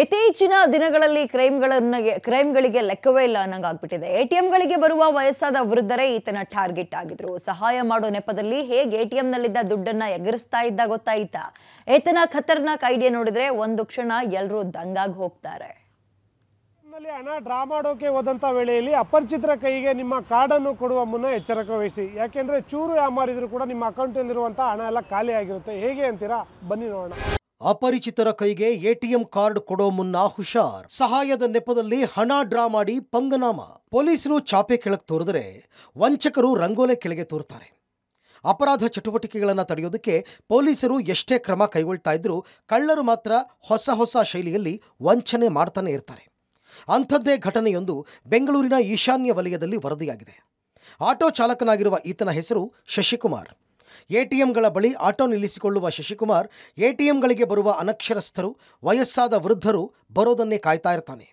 ಇತ್ತೀಚಿನ ದಿನಗಳಲ್ಲಿ ಕ್ರೈಮ್ಗಳನ್ನ ಕ್ರೈಮ್ಗಳಿಗೆ ಲೆಕ್ಕವೇ ಇಲ್ಲ ಅನ್ನಂಗಾಗ್ಬಿಟ್ಟಿದೆ ಎ ಟಿ ಎಂಗಳಿಗೆ ಬರುವ ವಯಸ್ಸಾದ ವೃದ್ಧರೇ ಈತನ ಟಾರ್ಗೆಟ್ ಆಗಿದ್ರು ಸಹಾಯ ಮಾಡೋ ನೆಪದಲ್ಲಿ ಹೇಗೆ ಎ ಟಿ ಎಂನಲ್ಲಿದ್ದ ದುಡ್ಡನ್ನ ಎಗರಿಸ್ತಾ ಇದ್ದ ಗೊತ್ತಾಯಿತಾ ಈತನ ಖತರ್ನಾಕ್ ಐಡಿಯಾ ನೋಡಿದ್ರೆ ಒಂದು ಕ್ಷಣ ಎಲ್ಲರೂ ದಂಗಾಗಿ ಹೋಗ್ತಾರೆ ಹಣ ಡ್ರಾ ಮಾಡೋಕೆ ಹೋದಂಥ ವೇಳೆಯಲ್ಲಿ ಅಪರಿಚಿತರ ಕೈಗೆ ನಿಮ್ಮ ಕಾರ್ಡನ್ನು ಕೊಡುವ ಮುನ್ನ ಎಚ್ಚರಿಕೆ ವಹಿಸಿ ಯಾಕೆಂದರೆ ಚೂರು ಯಾಮಾರಿದ್ರು ಕೂಡ ನಿಮ್ಮ ಅಕೌಂಟಲ್ಲಿರುವಂಥ ಹಣ ಎಲ್ಲ ಖಾಲಿ ಆಗಿರುತ್ತೆ ಹೇಗೆ ಅಂತೀರಾ ಬನ್ನಿ ನೋಡೋಣ ಅಪರಿಚಿತರ ಕೈಗೆ ಎಟಿಎಂ ಕಾರ್ಡ್ ಕೊಡೋ ಮುನ್ನ ಹುಷಾರ್ ಸಹಾಯದ ನೆಪದಲ್ಲಿ ಹಣ ಡ್ರಾ ಮಾಡಿ ಪಂಗನಾಮ ಪೊಲೀಸರು ಚಾಪೆ ಕೆಳಗೆ ತೋರಿದರೆ ವಂಚಕರು ರಂಗೋಲೆ ಕೆಳಗೆ ತೋರ್ತಾರೆ ಅಪರಾಧ ಚಟುವಟಿಕೆಗಳನ್ನು ತಡೆಯೋದಕ್ಕೆ ಪೊಲೀಸರು ಎಷ್ಟೇ ಕ್ರಮ ಕೈಗೊಳ್ತಾ ಇದ್ರೂ ಕಳ್ಳರು ಮಾತ್ರ ಹೊಸ ಹೊಸ ಶೈಲಿಯಲ್ಲಿ ವಂಚನೆ ಮಾಡ್ತಾನೆ ಇರ್ತಾರೆ ಅಂಥದ್ದೇ ಘಟನೆಯೊಂದು ಬೆಂಗಳೂರಿನ ಈಶಾನ್ಯ ವಲಯದಲ್ಲಿ ವರದಿಯಾಗಿದೆ ಆಟೋ ಚಾಲಕನಾಗಿರುವ ಈತನ ಹೆಸರು ಶಶಿಕುಮಾರ್ ಎಟಿಎಂಗಳ ಬಳಿ ಆಟೋ ನಿಲ್ಲಿಸಿಕೊಳ್ಳುವ ಶಶಿಕುಮಾರ್ ಎಟಿಎಂಗಳಿಗೆ ಬರುವ ಅನಕ್ಷರಸ್ಥರು ವಯಸ್ಸಾದ ವೃದ್ಧರು ಬರೋದನ್ನೇ ಕಾಯ್ತಾ ಇರ್ತಾನೆ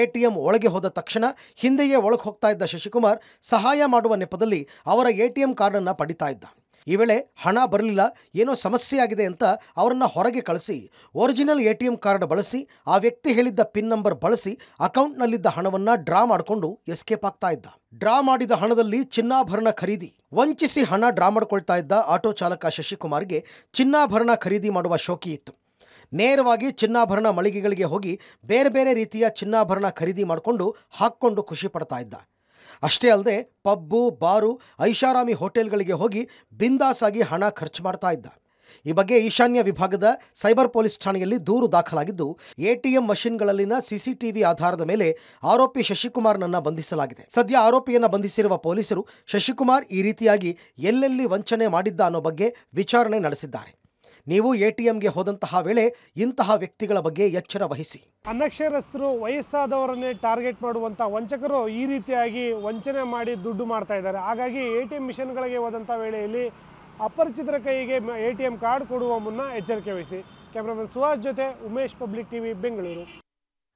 ಎಟಿಎಂ ಒಳಗೆ ಹೋದ ತಕ್ಷಣ ಹಿಂದೆಯೇ ಒಳಗೆ ಹೋಗ್ತಾ ಇದ್ದ ಶಶಿಕುಮಾರ್ ಸಹಾಯ ಮಾಡುವ ನೆಪದಲ್ಲಿ ಅವರ ಎಟಿಎಂ ಕಾರ್ಡನ್ನು ಪಡಿತಾ ಇದ್ದ ಈ ವೇಳೆ ಹಣ ಬರಲಿಲ್ಲ ಏನೋ ಸಮಸ್ಯೆ ಆಗಿದೆ ಅಂತ ಅವರನ್ನು ಹೊರಗೆ ಕಳಿಸಿ original A T M card ಬಳಸಿ ಆ ವ್ಯಕ್ತಿ ಹೇಳಿದ್ದ ಪಿನ್ ನಂಬರ್ ಬಳಸಿ ಅಕೌಂಟ್ನಲ್ಲಿದ್ದ ಹಣವನ್ನು ಡ್ರಾ ಮಾಡಿಕೊಂಡು ಎಸ್ಕೇಪ್ ಆಗ್ತಾ ಇದ್ದ ಡ್ರಾ ಮಾಡಿದ ಹಣದಲ್ಲಿ ಚಿನ್ನಾಭರಣ ಖರೀದಿ ವಂಚಿಸಿ ಹಣ ಡ್ರಾ ಮಾಡ್ಕೊಳ್ತಾ ಇದ್ದ ಆಟೋ ಚಾಲಕ ಶಶಿಕುಮಾರ್ಗೆ ಚಿನ್ನಾಭರಣ ಖರೀದಿ ಮಾಡುವ ಶೋಕಿ ಇತ್ತು ನೇರವಾಗಿ ಚಿನ್ನಾಭರಣ ಮಳಿಗೆಗಳಿಗೆ ಹೋಗಿ ಬೇರೆ ಬೇರೆ ರೀತಿಯ ಚಿನ್ನಾಭರಣ ಖರೀದಿ ಮಾಡಿಕೊಂಡು ಹಾಕ್ಕೊಂಡು ಖುಷಿ ಪಡ್ತಾ ಇದ್ದ ಅಷ್ಟೇ ಅಲ್ಲದೆ ಪಬ್ಬು ಬಾರು ಐಷಾರಾಮಿ ಹೋಟೆಲ್ಗಳಿಗೆ ಹೋಗಿ ಬಿಂದಾಸಾಗಿ ಹಣ ಖರ್ಚು ಮಾಡ್ತಾ ಇದ್ದ ಈ ಬಗ್ಗೆ ಈಶಾನ್ಯ ವಿಭಾಗದ ಸೈಬರ್ ಪೊಲೀಸ್ ಠಾಣೆಯಲ್ಲಿ ದೂರು ದಾಖಲಾಗಿದ್ದು ಎಟಿಎಂ ಮಷಿನ್ಗಳಲ್ಲಿನ ಸಿಸಿಟಿವಿ ಆಧಾರದ ಮೇಲೆ ಆರೋಪಿ ಶಶಿಕುಮಾರ್ನನ್ನ ಬಂಧಿಸಲಾಗಿದೆ ಸದ್ಯ ಆರೋಪಿಯನ್ನು ಬಂಧಿಸಿರುವ ಪೊಲೀಸರು ಶಶಿಕುಮಾರ್ ಈ ರೀತಿಯಾಗಿ ಎಲ್ಲೆಲ್ಲಿ ವಂಚನೆ ಮಾಡಿದ್ದ ಅನ್ನೋ ಬಗ್ಗೆ ವಿಚಾರಣೆ ನಡೆಸಿದ್ದಾರೆ ನೀವು ಎಟಿಎಂಗೆ ಹೋದಂತಹ ವೇಳೆ ಇಂತಹ ವ್ಯಕ್ತಿಗಳ ಬಗ್ಗೆ ಎಚ್ಚರ ವಹಿಸಿ ಅನಕ್ಷರಸ್ಥರು ವಯಸ್ಸಾದವರನ್ನೇ ಟಾರ್ಗೆಟ್ ಮಾಡುವಂತಹ ವಂಚಕರು ಈ ರೀತಿಯಾಗಿ ವಂಚನೆ ಮಾಡಿ ದುಡ್ಡು ಮಾಡ್ತಾ ಇದ್ದಾರೆ ಹಾಗಾಗಿ ಎ ಟಿ ಎಂ ಮಿಷನ್ಗಳಿಗೆ ಹೋದಂತಹ ವೇಳೆಯಲ್ಲಿ ಅಪರಿಚಿತರ ಕೈಗೆ ಎ ಟಿ ಎಂ ಕಾರ್ಡ್ ಕೊಡುವ ಮುನ್ನ ಎಚ್ಚರಿಕೆ ವಹಿಸಿ ಕ್ಯಾಮ್ರಾಮನ್ ಸುಹಾಸ್ ಜೊತೆ ಉಮೇಶ್ ಪಬ್ಲಿಕ್ ಟಿವಿ ಬೆಂಗಳೂರು